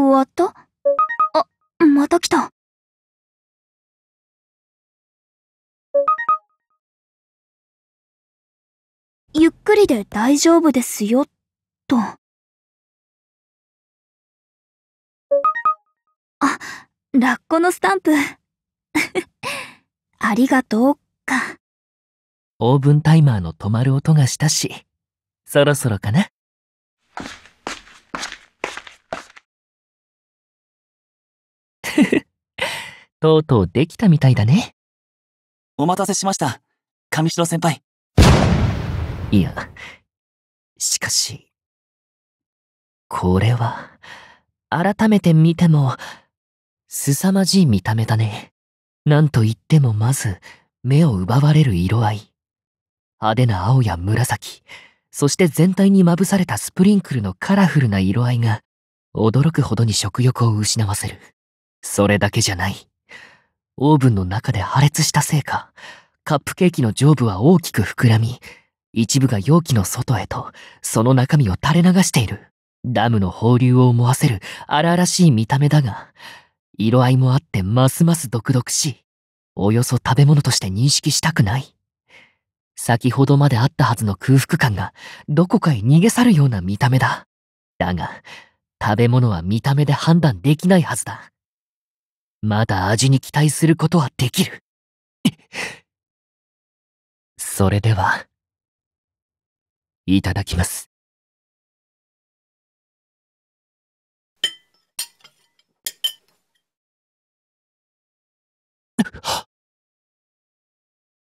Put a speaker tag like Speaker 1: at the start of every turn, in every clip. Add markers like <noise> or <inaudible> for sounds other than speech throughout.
Speaker 1: 終わったあ、また来た。ゆっくりで大丈夫ですよ、と。あ、ラッコのスタンプ。<laughs> ありがとう、か。
Speaker 2: オーブンタイマーの止まる音がしたし、そろそろかな。とうとうできたみたいだね。お待たせしました、上白先輩。いや、しかし、これは、改めて見ても、凄まじい見た目だね。なんといってもまず、目を奪われる色合い。派手な青や紫、そして全体にまぶされたスプリンクルのカラフルな色合いが、驚くほどに食欲を失わせる。それだけじゃない。オーブンの中で破裂したせいか、カップケーキの上部は大きく膨らみ、一部が容器の外へと、その中身を垂れ流している。ダムの放流を思わせる荒々しい見た目だが、色合いもあってますます独特しい。およそ食べ物として認識したくない。先ほどまであったはずの空腹感がどこかへ逃げ去るような見た目だ。だが、食べ物は見た目で判断できないはずだ。まだ味に期待することはできる。
Speaker 1: それでは、いただきます。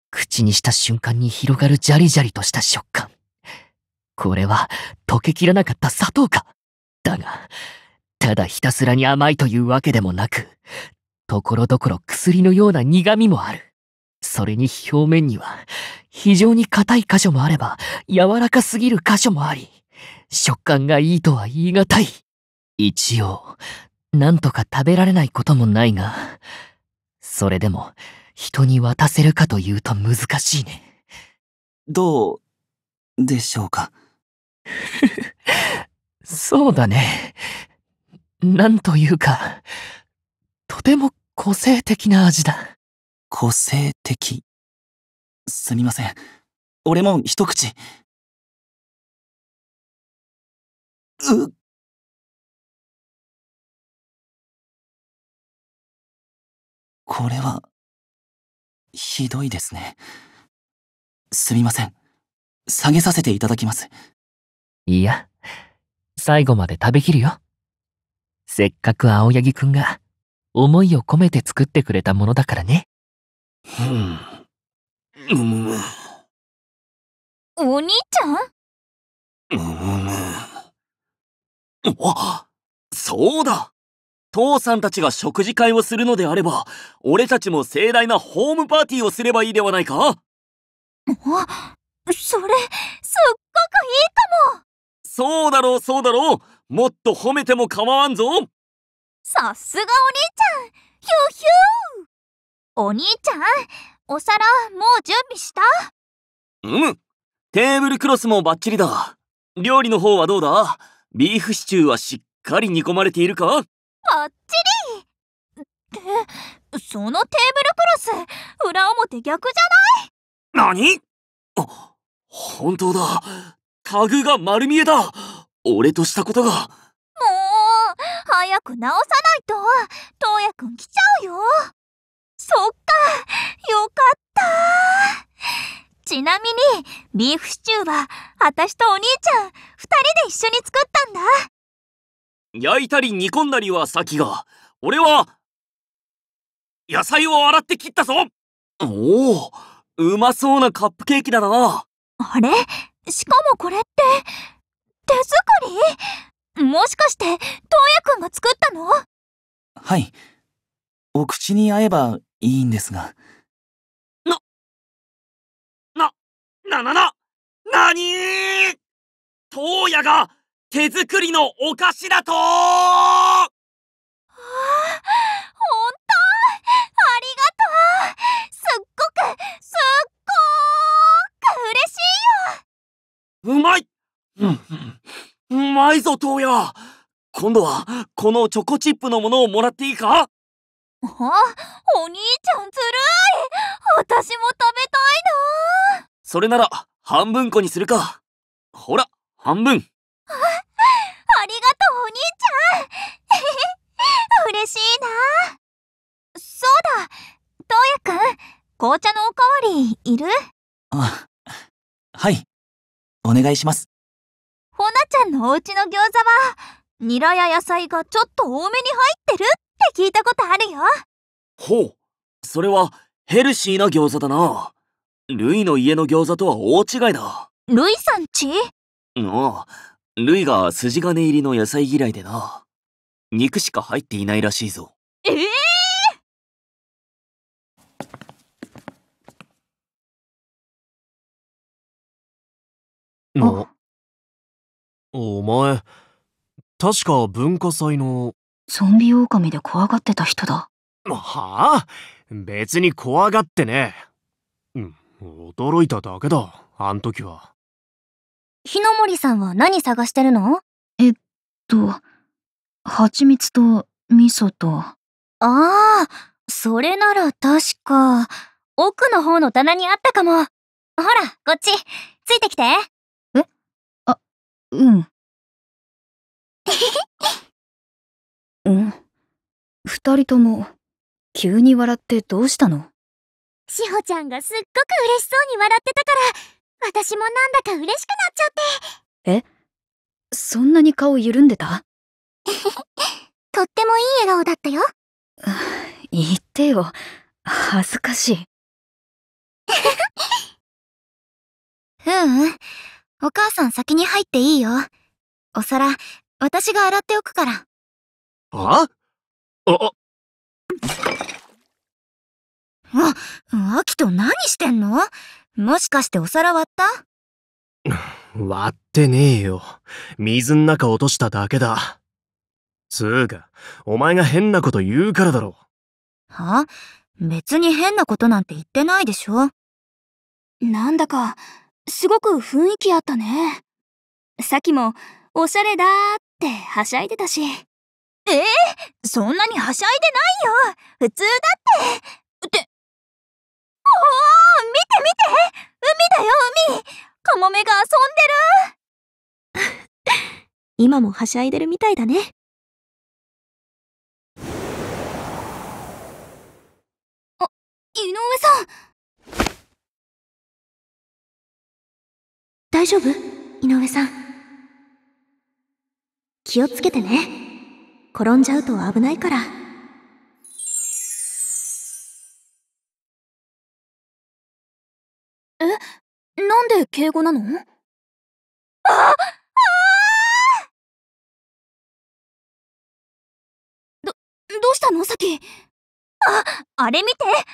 Speaker 1: 口にした瞬間に広がるジャリジャリとした食感。
Speaker 2: これは溶けきらなかった砂糖か。だが、ただひたすらに甘いというわけでもなく、ところどころ薬のような苦味もある。それに表面には、非常に硬い箇所もあれば、柔らかすぎる箇所もあり、食感がいいとは言い難い。一応、なんとか食べられないこともないが、それでも、人に渡せるかというと難しいね。どう、でしょうか。<laughs> そうだね。なんという
Speaker 1: か、ても個性的な味だ。個性的。すみません。俺も一口。うっ。これは、ひどいですね。すみません。下げさせていただきます。
Speaker 2: いや、最後まで食べきるよ。せっかく青柳くんが思いを込めて作ってくれたものだからね。
Speaker 1: うん。お兄ちゃんうん。あ、そうだ
Speaker 3: 父さんたちが食事会をするのであれば、俺たちも盛大なホームパーティーをすればいいではないかあ、それ、
Speaker 4: すっごくいいかも
Speaker 3: そうだろう、そうだろうもっと褒めても構わんぞ
Speaker 4: さすがお兄ちゃんヒューヒューお兄ちゃんお皿もう準備した
Speaker 3: うむテーブルクロスもバッチリだ料理の方はどうだビーフシチューはしっかり煮込まれているかバッチ
Speaker 4: リってそのテーブルクロス裏表逆じ
Speaker 1: ゃない何あ本当だ
Speaker 4: タグ
Speaker 3: が丸見えだ俺としたことがもう
Speaker 4: 早く直さないと、トウヤくん来ちゃうよ。そっか、よかった。ちなみに、ビーフシチューは、私とお兄ちゃん、二人で一緒に作ったんだ。
Speaker 3: 焼いたり煮込んだりは先が、俺は、野菜を洗って切ったぞ
Speaker 1: おお、
Speaker 3: うまそうなカップケーキだな。あれ
Speaker 4: しかもこれって、
Speaker 1: 手作りもしかして、東也くんが作ったのはい。お口に合えばいいんですが。な、な、ななな、なにー東也が手作りのお菓子だとああ、ほんと
Speaker 4: ありがとうすっごく、
Speaker 1: すっごーく嬉し
Speaker 3: いようまい、うんうまいぞ、トーヤ今度は、このチョコチップのものをもらっていいかあ、
Speaker 4: お兄ちゃんずるい私も食べたいな
Speaker 3: それなら、半分こにするか。ほら、半分。あ、ありが
Speaker 4: とうお兄ちゃん嬉しいなそうだ、トウヤくん、紅茶のおかわりいる
Speaker 3: あ、はい。お願いします。
Speaker 4: ほなちゃんのお家の餃子は、ニラや野菜がちょっと多めに入ってるって聞いたことあるよ。
Speaker 3: ほう。それはヘルシーな餃子だな。ルイの家の餃子とは大違いだ。
Speaker 4: ルイさんち
Speaker 3: ああ、ルイが筋金入りの野菜嫌いでな。肉しか入ってい
Speaker 1: ないらしいぞ。ええー、あお前、確か文化祭の。ゾンビ
Speaker 4: 狼で怖がってた人だ。
Speaker 3: はあ別に怖がってねえ。うん、驚いただけだ、あん時は。
Speaker 4: 日の森さんは何探してるのえっと、蜂蜜と味噌と。ああ、それなら確か、奥の
Speaker 1: 方の棚にあったかも。ほら、こっち、ついてきて。うん。<laughs> うん。二人とも、急に笑ってどうしたのしほちゃ
Speaker 4: んがすっごく嬉しそうに笑ってたから、私もなんだか嬉しくなっちゃって。えそんなに顔緩んでた <laughs> とってもいい
Speaker 1: 笑顔だったよ。<laughs> 言ってよ。恥ずかしい。ううん。お母さん先に入っていいよ。お皿、私が洗っておくから。ああ、あ、あ、アキト
Speaker 4: 何してんのもしかしてお皿割った
Speaker 1: <sighs> 割って
Speaker 3: ねえよ。水ん中落としただけだ。つうか、お前が変なこと言うからだろ。
Speaker 4: は別に変なことなんて言ってないでしょ。なんだか、すごく雰囲気あったね。さっきも、おしゃれだーってはしゃいでたし。ええー、そんなにはしゃいでないよ普通だってってお
Speaker 1: お見て見て海だよ海カモメが遊んで
Speaker 4: る <laughs> 今もはしゃいでるみたいだね
Speaker 1: 大丈夫井上さん。気をつけてね。転んじゃうと危ないから。えなんで敬語なのああど、どうしたのさき。あ、あれ見てあれはる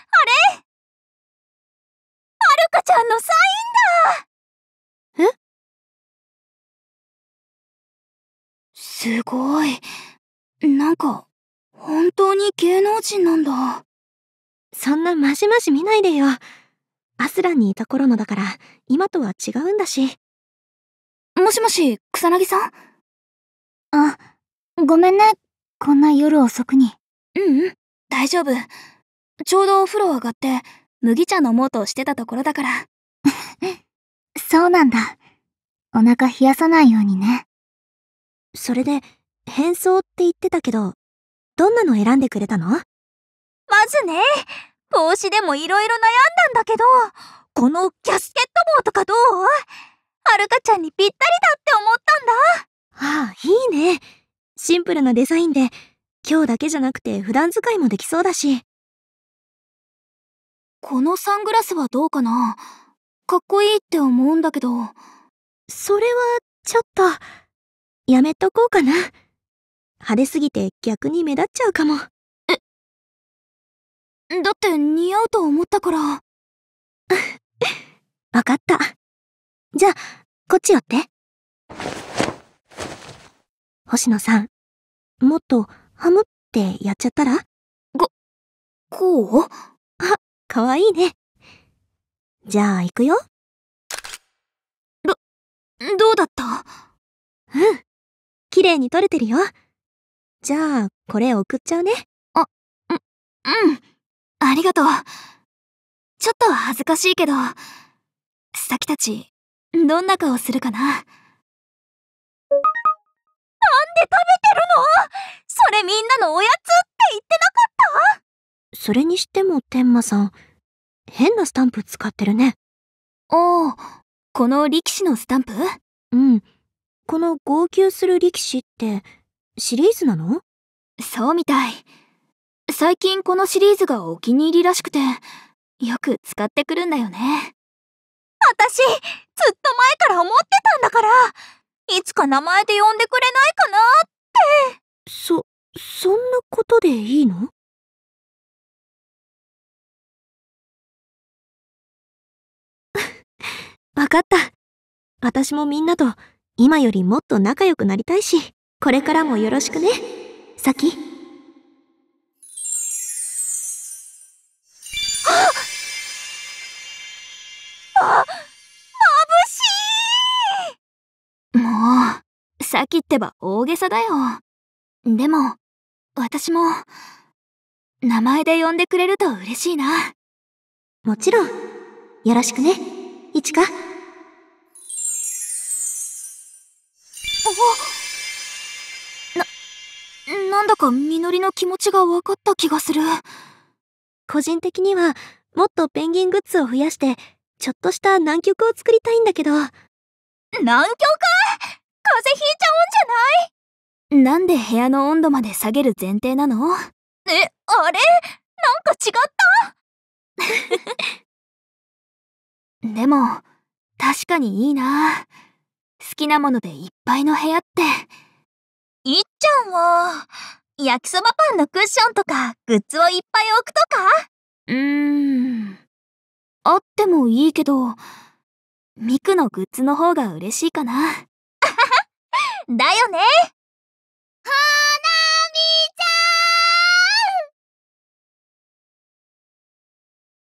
Speaker 1: かちゃんのサインだえすごい。なんか、本当に芸能人なんだ。そんなまシまシ見ないでよ。
Speaker 4: アスランにいた頃のだから、今とは違うんだし。もしもし、草薙さんあ、ごめんね。こんな夜遅くに。ううん、大丈夫。ちょうどお風呂上がって、麦茶飲もうとしてたところだから。そうなんだ。お腹冷やさないようにね。それで、変装って言ってたけど、どんなの選んでくれたのまずね、帽子でも色々悩んだんだけど、このキャスケット帽とかどうはるかちゃんにぴったりだって思ったんだ。ああ、いいね。シンプルなデザインで、今日だけ
Speaker 1: じゃなくて普段使いもできそうだし。このサングラスはどうかなかっこいいって思うんだけど、それはちょっと、やめとこうかな。派手すぎて逆に目立っちゃうかも。え、だって似合うと思ったから。<laughs> わかった。じゃあ、こっち寄って。星野さん、もっとハムってやっちゃったらご、こうあ、かわいいね。じゃあ行くよ。ど、どうだった
Speaker 4: うん。綺麗に撮れてるよ。じゃあ、これ送っちゃうね。あ、う、うん。ありがとう。ちょっと恥ずかしいけど、さたち、どんな顔するかな。なんで
Speaker 1: 食べてるのそれみんなのおやつって言ってなか
Speaker 4: ったそれにしても、天馬さん、変なスタンプ使ってるね。おお、この力士のスタンプうん。この号泣する力士ってシリーズなのそうみたい。最近このシリーズがお気に入りらしくて、よく使ってくるんだよね。私、ずっと前から思ってたんだから、
Speaker 1: いつか名前で呼んでくれないかなって。そ、そんなことでいいのわかった。私もみんなと
Speaker 4: 今よりもっと仲良くなりたいし、これからもよろしくね。さき。
Speaker 1: あ眩しいも
Speaker 4: う、さきってば大げさだよ。でも、私も、名前で呼んでくれると嬉しいな。もちろん、よろしくね、いちか。な、なんだかみのりの気持ちが分かった気がする。個人的には、もっとペンギングッズを増やして、ちょっとした南極を作りたいんだけど。南極風邪ひいちゃうんじゃないなんで部屋の温度まで下げる前提なのえ、あ
Speaker 1: れなんか違った
Speaker 4: <laughs> でも、確かにいいな好きなものでいっぱいの部屋って。いっちゃんは、焼きそばパンのクッションとか、グッズをいっぱい置くとかうーん。あってもいいけど、ミクのグッズの方が嬉しいかな。<laughs>
Speaker 1: だよね花見ちゃん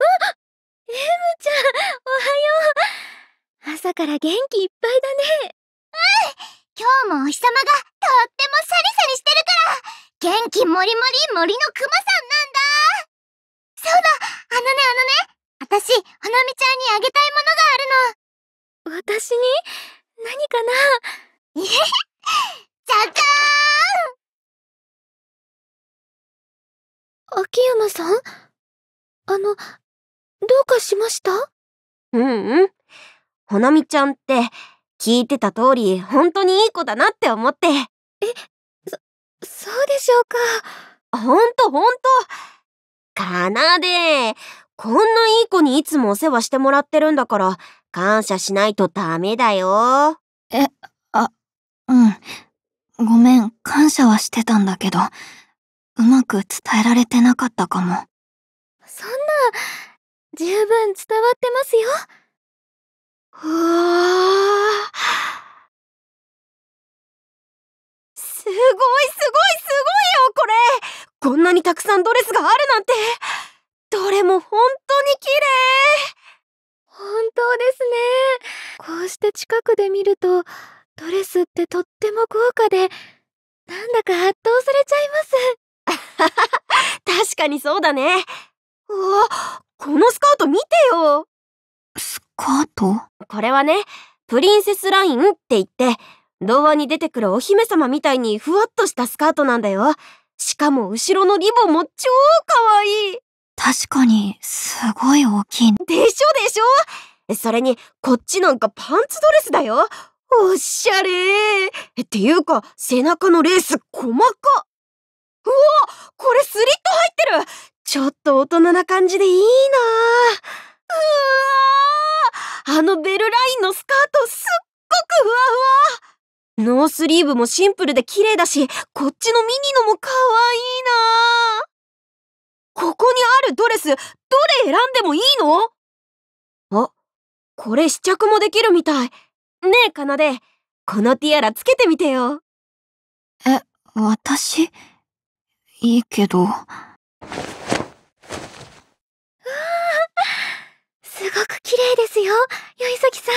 Speaker 1: うっ M ちゃん、おはよう朝から元気いっぱいだね
Speaker 4: うん今日もお日様がとってもシャリシャリしてるから元気もりもり森のクマさんなんだそうだあのねあのね私ほ
Speaker 1: なみちゃんにあげたいものがあるの私に何かな <laughs> じゃじゃーん秋山さんあの、どうかしました
Speaker 5: うんうん。ほなみちゃんって、聞いてた通り、本当にいい子だなって思って。え、そ、そうでしょうか。ほんとほんと。かなで、こんないい子にいつもお世話してもらってるんだから、感謝しないとダメだよ。え、あ、うん。ごめん、感
Speaker 4: 謝はしてたんだけど、
Speaker 5: うま
Speaker 1: く伝えられてなかったかも。そんな、十分伝わってますよ。うわ
Speaker 5: すごいすごいすごいよこれこんなにたくさんドレスがあるなんてどれも本当に綺麗本当ですねこうして近くで見るとドレスってとっても豪華でなんだか圧倒されちゃいます <laughs> 確かにそうだねうわこのスカート見てよカートこれはね、プリンセスラインって言って、童話に出てくるお姫様みたいにふわっとしたスカートなんだよ。しかも後ろのリボンも超可愛い確かに、すごい大きい。でしょでしょそれに、こっちなんかパンツドレスだよ。おしゃれっていうか、背中のレース細かうわこれスリット入ってるちょっと大人な感じでいいなうわあのベルラインのスカートすっごくふわふわノースリーブもシンプルで綺麗だし、こっちのミニのも可愛いなここにあるドレス、どれ選んでもいいのあ、これ試着もできるみたい。ねえ、かなで、このティアラつけてみてよ。え、私いいけど。すごく綺麗ですよ、よいさきさ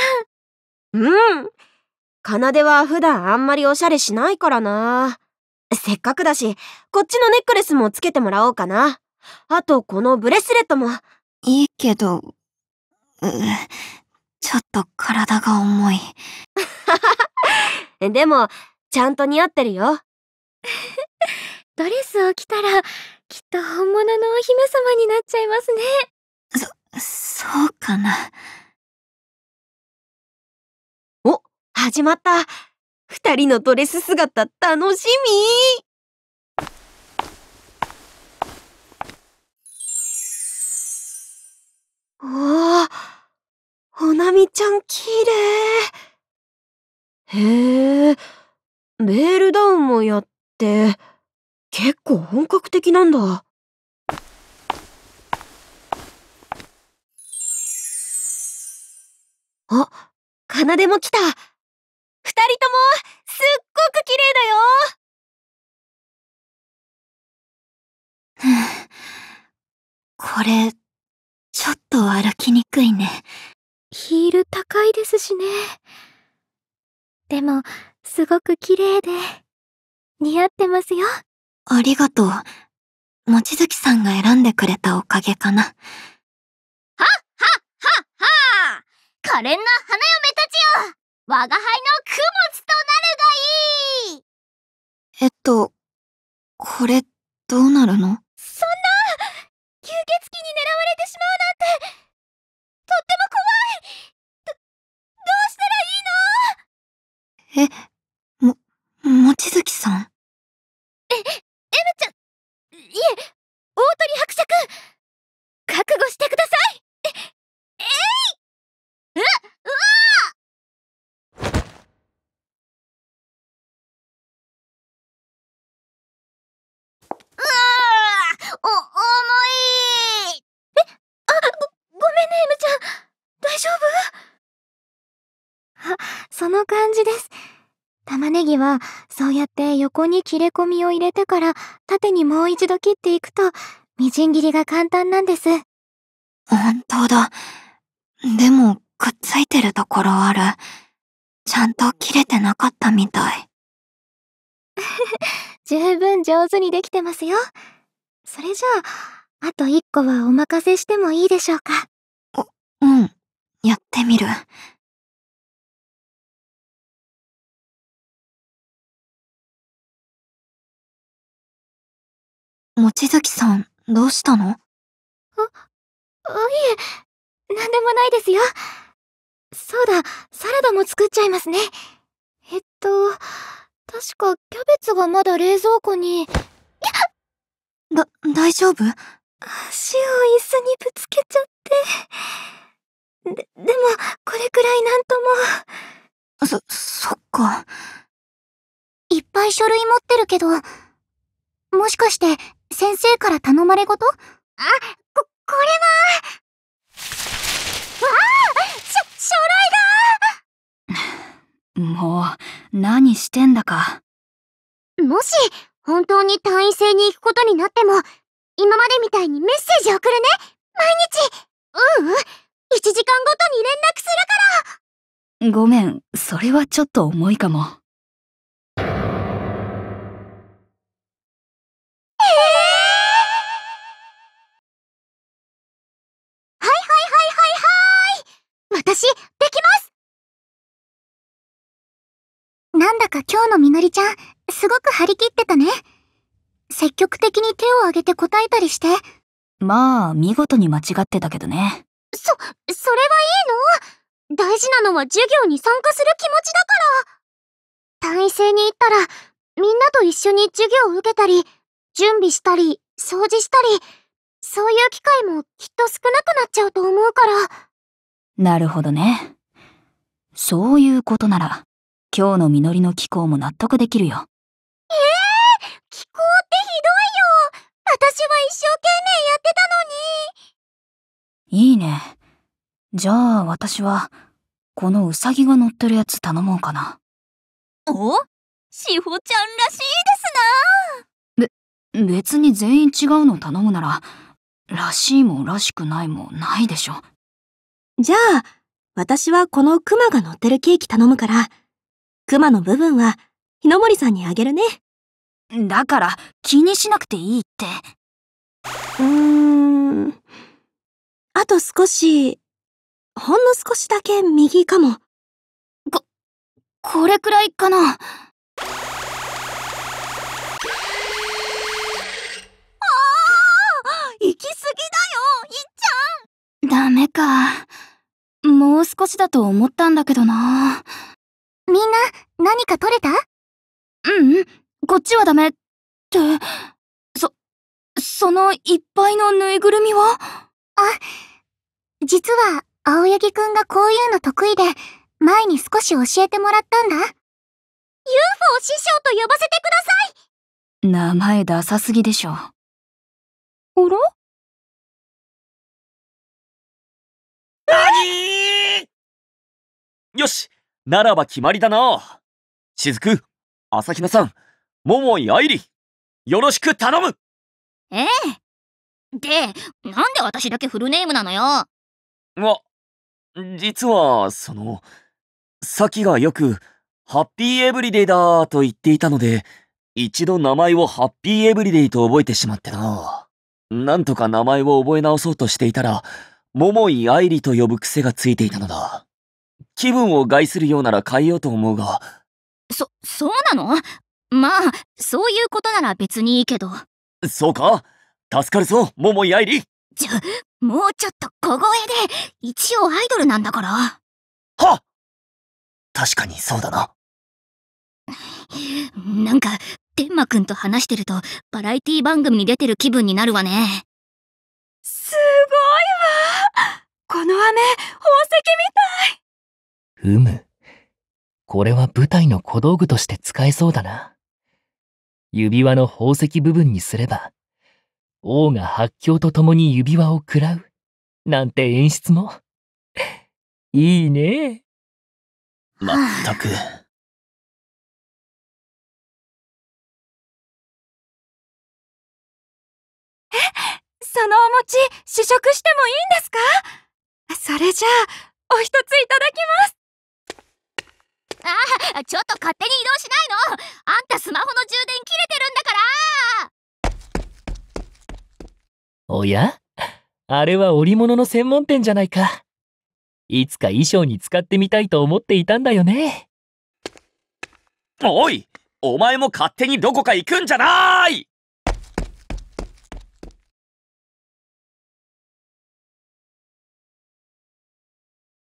Speaker 5: ん。うん。奏は普段あんまりおしゃれしないからな。せっかくだし、こっちのネックレスもつけてもらおうかな。あと、このブレスレットも。いいけど、うちょっと体が重い。<laughs> でも、ちゃんと似合ってるよ。ドレスを着たら、
Speaker 1: きっと本物のお姫様になっちゃいますね。そうかな。お、始まった。
Speaker 5: 二人のドレス姿楽しみおお、ほなみちゃん綺麗。へえ、ベールダウンもやって、結構本格的なんだ。あ、奏も来た二人とも
Speaker 1: すっごく綺麗だよこれ、ちょっと歩きにくいね。ヒール高いですしね。でも、
Speaker 4: すごく綺麗で、似合ってますよ。ありがとう。望月さんが選んでくれたおかげかな。はっはっはっはー可憐な花嫁たちよ我が輩の供物となる
Speaker 1: がいいえっと、これ、どうなるのそんな吸血鬼に狙われてしまうなんて、とっても怖いど、どうしたらいいのえ、も、望月さんえ、エムちゃん、いえ、大鳥伯爵
Speaker 6: その感じです。
Speaker 4: 玉ねぎはそうやって横に切れ込みを入れてから縦にもう一度切っていくとみじん切りが簡単なんです。本当だ。でもくっついてるところある。ちゃんと切れてなかったみたい。
Speaker 6: <laughs> 十分上手にできてますよ。
Speaker 1: それじゃあ、あと一個はお任せしてもいいでしょうか。う、うん。やってみる。望月さん、どうしたのあ、あ、いえ、なんでもないですよ。そうだ、サラダも作っちゃいますね。えっ
Speaker 6: と、確かキャベツがまだ冷蔵庫に。
Speaker 4: だ、大丈夫足を椅子にぶつけちゃって。で、でも、これくらいなんとも。そ、そっか。いっぱい書類持ってるけど、もしかして、先生から頼まれごとあ、
Speaker 1: こ、これはわあしょ、書類
Speaker 4: だ <sighs> もう、何してんだか。もし、本当に単位制に行くことになっても、今までみたいにメッセージ送るね毎日ううん、1時間ごと
Speaker 1: に連絡す
Speaker 5: るからごめん、それはちょっと重いかも。
Speaker 1: か今日のみのりちゃん、すごく張り切ってたね。積極的に手を
Speaker 4: 挙げて答えたりして。まあ、見事に間違ってたけどね。そ、それはいいの大事なのは授業に参加する気持ちだから単位制に行ったら、みんなと一緒に授業を受けたり、準備したり、掃除したり、そういう機会もきっと少なくなっちゃうと思うから。なるほどね。そういうことなら、今日のみのりの気候も納得できるよ。
Speaker 1: ええー、気候ってひどいよ私は一生懸
Speaker 4: 命やってたのにいいね。じゃあ私は、このウサギが乗ってるやつ頼もうかな。おしほちゃんらしいですなべ、別に全員違うの頼むなら、らしいもらしくないもないでしょ。じゃあ、私はこのクマが乗ってるケーキ頼むから、熊の部分は、日の森さんにあげるね。だから、気にしなくていいって。
Speaker 1: うーん。あと少し、ほんの少しだけ右かも。こ、これくらいかな。行き過ぎだよいっ
Speaker 4: ちゃんダメか
Speaker 1: もう少しだと思ったんだけどなみんな、何か取れたううん、こっちはダメって、そ、そのいっぱいのぬいぐるみはあ、実は、
Speaker 4: 青柳くんがこういうの得意で、前に少し教えてもらったんだ。UFO
Speaker 1: 師匠と呼ばせてください名前ダサすぎでしょ。あらなによしならば決まりだな。
Speaker 3: しずく、朝比奈さん、桃井愛理、よろしく頼む
Speaker 4: ええ。で、なんで私だけフルネームなのよ。わ、
Speaker 3: 実は、その、さきがよく、ハッピーエブリデイだと言っていたので、一度名前をハッピーエブリデイと覚えてしまってな。なんとか名前を覚え直そうとしていたら、桃井愛理と呼ぶ癖がついていたのだ。気分を害するようなら変えようと思うが。
Speaker 4: そ、そうなのまあ、そういうことなら別にいいけど。
Speaker 3: そうか助かるぞ、桃井愛理ち
Speaker 1: ょ、もうちょっと小声で、一応アイドルなんだから。はっ確かにそうだな。
Speaker 4: なんか、天馬くんと話してると、バラエティ番組に出てる気分になるわね。すごいわこの飴、宝石み
Speaker 1: た
Speaker 4: い
Speaker 2: うむ。これは舞台の小道具として使えそうだな。指輪の宝石部分にすれば、王が発狂と共に指輪を喰らう、なんて演出も。
Speaker 1: <laughs> いいね。まったく。え、そのお餅、試食してもいいんですかそれじ
Speaker 6: ゃあ、お一ついただきます。ああちょっと勝手に移
Speaker 4: 動しないのあんたスマホの充電切れて
Speaker 2: るんだからおやあれは織物の専門店じゃないか。いつか衣装に使ってみたいと思っていたんだよね。
Speaker 1: おいお前も勝手にどこか行くんじゃない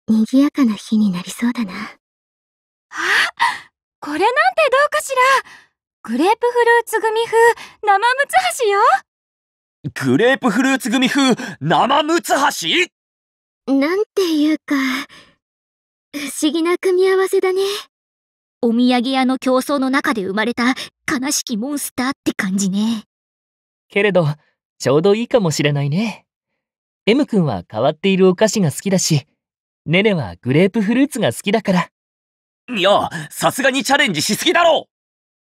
Speaker 1: 賑やかな日になりそうだな。これなんて
Speaker 6: どうかしらグレープフルーツ組風生ムツハシよ
Speaker 1: グレープフルーツ組風生ムツハシ
Speaker 4: なんていうか、不思議な組み合わせだね。お土産屋の競争の中で生まれた悲しきモンスターって感じね。けれど、
Speaker 2: ちょうどいいかもしれないね。M 君は変わっているお菓子が好きだし、ネネはグレープフルーツが好きだから。
Speaker 3: いや、さすがにチャレンジしす
Speaker 4: ぎだろ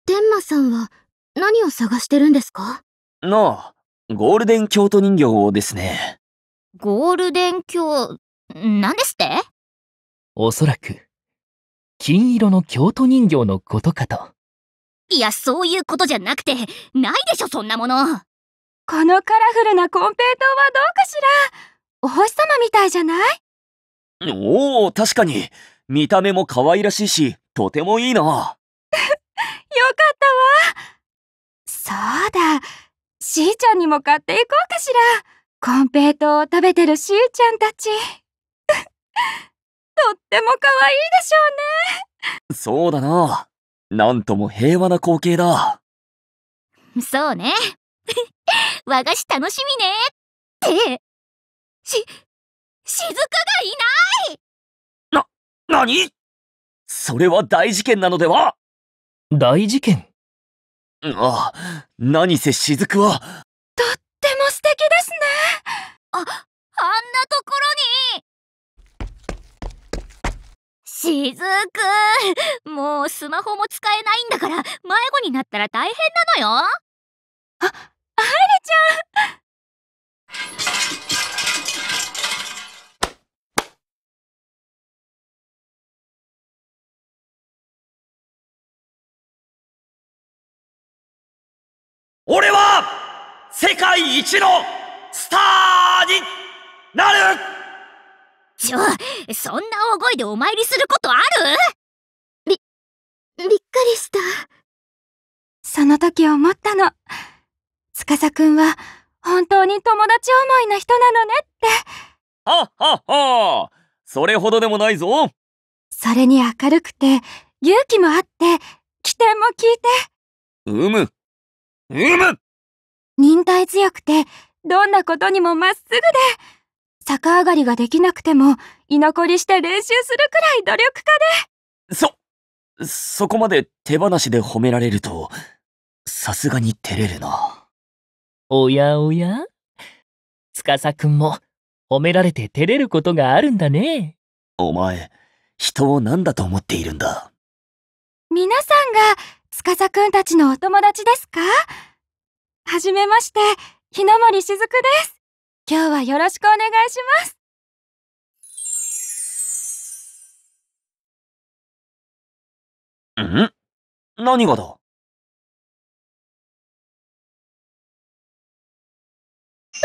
Speaker 4: 天馬さんは何を探してるんですか
Speaker 2: なあ、ゴールデン京都人形をですね。
Speaker 4: ゴールデン京、何ですって
Speaker 2: おそらく、金色の京都人形のことかと。
Speaker 4: いや、そういうことじゃなくて、ないでしょ、そんなもの。このカ
Speaker 6: ラフルなコンペイトはどうかしらお星様みたいじゃない
Speaker 3: おお、確かに。見た目も可愛らしいし、とてもいいな。<laughs> よかっ
Speaker 6: たわ。そうだ。しーちゃんにも買っていこうかしら。コンペイトを食べてるしーちゃんたち。<laughs> とっても可愛いでしょうね。そうだな。
Speaker 3: なんとも平和な光景だ。
Speaker 1: そうね。<laughs> 和菓子楽しみね。って、し、かがいない何
Speaker 3: それは大事件なのでは大事件ああ、何せ雫は。と
Speaker 1: っても素敵ですねあ、あんなところに
Speaker 4: 雫もうスマホも使えないんだから迷子になったら大変なのよあ、アイリ
Speaker 1: ちゃん俺は世界一のスターになるちょ、
Speaker 4: そんな大声でお参りすることあるび、
Speaker 6: びっくりした。その時思ったの。司くんは本当に友達思いな人なのねって。はっはっは
Speaker 3: それほどでもないぞ
Speaker 6: それに明るくて、勇気もあって、起点も聞いて。
Speaker 1: うむ。うむ
Speaker 6: 忍耐強くて、どんなことにもまっすぐで、逆上がりができなくても、居残りして練習するくらい努力家で。
Speaker 3: そ、そこまで手放しで褒められると、さすがに照れるな。
Speaker 2: おやおや司くんも、褒められて照れることがあるんだね。
Speaker 3: お前、人を何だと思っているんだ。
Speaker 6: 皆さんが司くんたちのお友達ですかはじめまして、
Speaker 1: 日の森しずくです。今日はよろしくお願いします。ん何がだ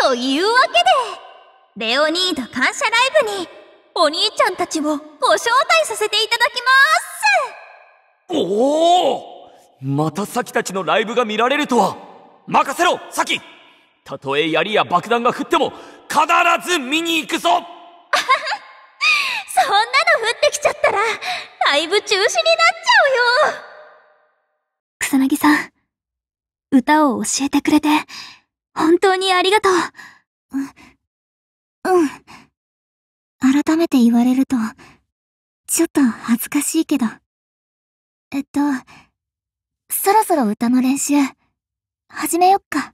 Speaker 1: というわけで、レオニード感謝ライブに、お
Speaker 4: 兄ちゃんたちをご招待させていただきますお
Speaker 3: おまたサキたちのライブが見られるとは任せろサキたとえ槍や爆弾が降っても必ず見に行くぞ <laughs>
Speaker 4: そんなの降ってきちゃったらライブ中止になっちゃうよ草薙さん歌を教えてくれて本当
Speaker 1: にありがとうううん改めて言われるとちょっと恥ずかしいけどえっとそろそろ歌の練習、始めよっか。